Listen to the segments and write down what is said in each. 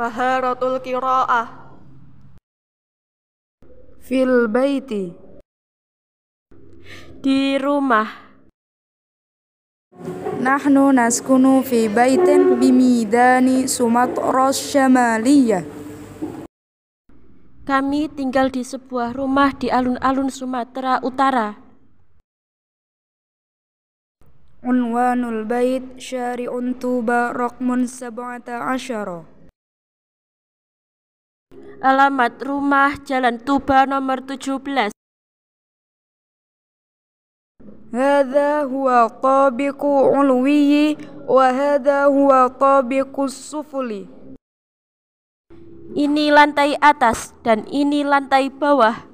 Maharatul Qiraah Fil baiti Di rumah Nahnu naskunu fi baitin bimidani Sumatra Syamaliyah Kami tinggal di sebuah rumah di alun-alun Sumatera Utara. Unwanul bait syari'un tuba rakmun sab'ata asyara alamat rumah Jalan Tuba nomor 17. هذا هو طابق علوي وهذا هو طابق السفلي Ini lantai atas dan ini lantai bawah.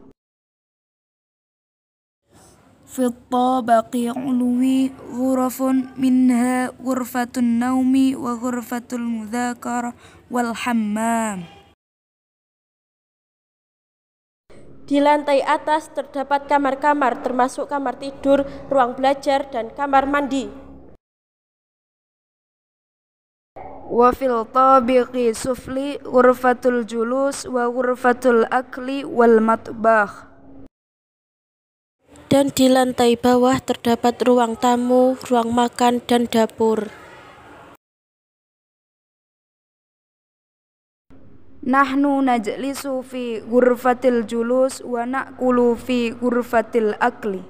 في الطابق علوي غرف منها غرفة النوم وغرفة المذاكرة والحمام Di lantai atas terdapat kamar-kamar termasuk kamar tidur, ruang belajar, dan kamar mandi. tabiqi sufli urfatul julus wa urfatul akli wal matbah. Dan di lantai bawah terdapat ruang tamu, ruang makan, dan dapur. nahnu najlisu fi gurfatil julus wa na'kulu fi gurfatil akli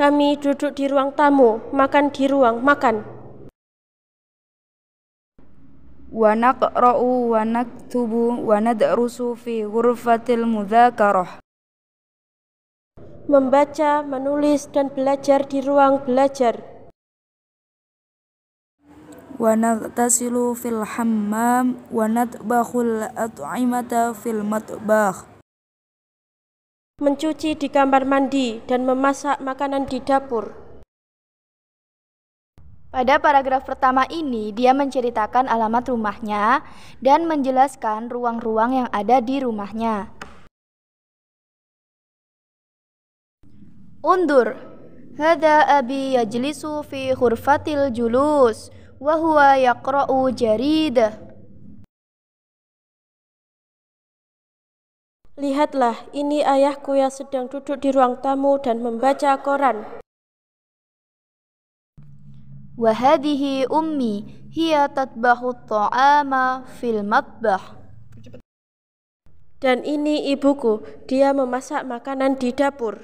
Kami duduk di ruang tamu, makan di ruang makan. Wa naqra'u wa naktubu wa nad'rusu fi ghurfatil mudzakarah Membaca, menulis dan belajar di ruang belajar wa naghtasilu fil hammam wa natbakhul at'imata fil mencuci di kamar mandi dan memasak makanan di dapur pada paragraf pertama ini, dia menceritakan alamat rumahnya dan menjelaskan ruang-ruang yang ada di rumahnya. Undur, Hada abi yajlisu fi khurfatil julus wa huwa yaqra'u jaridah. Lihatlah, ini ayahku yang sedang duduk di ruang tamu dan membaca koran. Wahadihi ummi, hiya tatbahu ta'ama fil matbah. Dan ini ibuku, dia memasak makanan di dapur.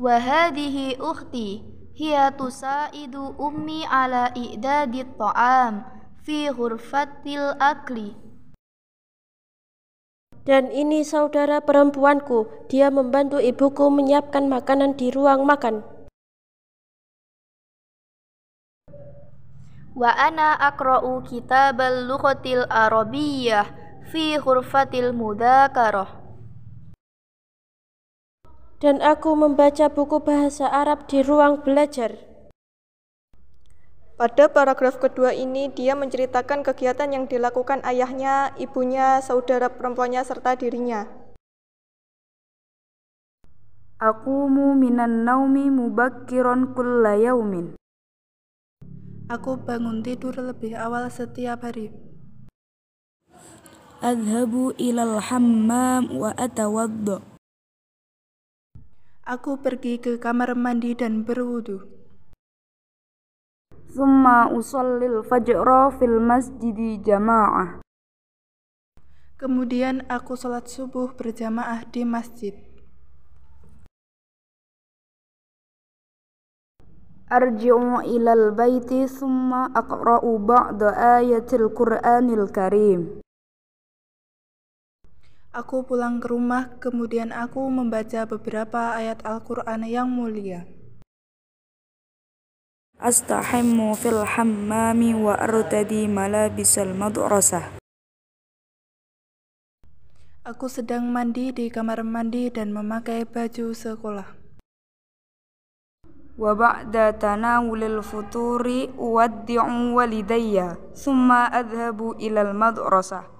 Wahadihi ukhti, hiya tusaidu ummi ala i'dadi ta'am fi hurfatil akli. Dan ini saudara perempuanku, dia membantu ibuku menyiapkan makanan di ruang makan. Wa ana akra'u kitabal lughatil arabiyyah fi hurfatil mudzakarah dan aku membaca buku bahasa Arab di ruang belajar. Pada paragraf kedua ini, dia menceritakan kegiatan yang dilakukan ayahnya, ibunya, saudara perempuannya, serta dirinya. mu minan naumi mubakiron kullayaumin. Aku bangun tidur lebih awal setiap hari. Adhabu ilal hammam wa atawaddu. Aku pergi ke kamar mandi dan berwudu. Summa usallil fajra fil masjidi jama'ah. Kemudian aku sholat subuh berjamaah di masjid. Arji'u ilal baiti thumma aqra'u ba'da ayatil Qur'anil Karim. Aku pulang ke rumah, kemudian aku membaca beberapa ayat Al-Quran yang mulia. Astahimmu fil hammami wa artadi malabisal madrasah. Aku sedang mandi di kamar mandi dan memakai baju sekolah. ba'da tanawulil futuri uwaddi'u walidayya, summa adhabu ilal المدرسة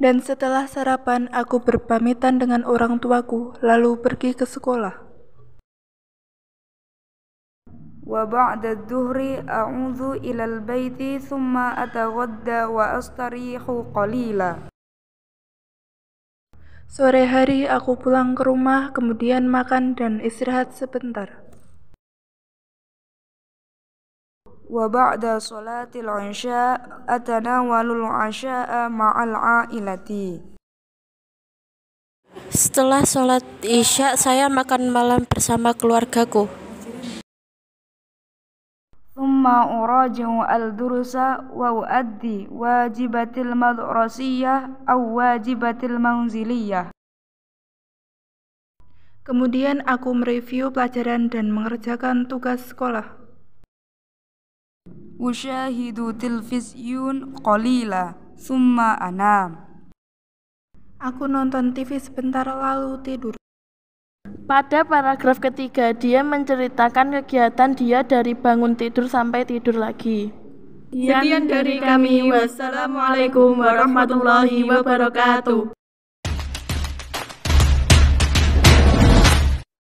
dan setelah sarapan aku berpamitan dengan orang tuaku, lalu pergi ke sekolah. وبعد الظهر أعود إلى البيت ثم أتغدى وأستريح قليلا Sore hari aku pulang ke rumah, kemudian makan dan istirahat sebentar. وبعد صلاة العشاء أتناول العشاء مع العائلة Setelah sholat isya, saya makan malam bersama keluargaku. al-dursa wa uaddi wajibatil madrasiyah aw wajibatil manziliyah. Kemudian aku mereview pelajaran dan mengerjakan tugas sekolah. Usyahidu tilfisyun qalila summa anam. Aku nonton TV sebentar lalu tidur. Pada paragraf ketiga, dia menceritakan kegiatan dia dari bangun tidur sampai tidur lagi. Sekian dari kami. Wassalamualaikum warahmatullahi wabarakatuh.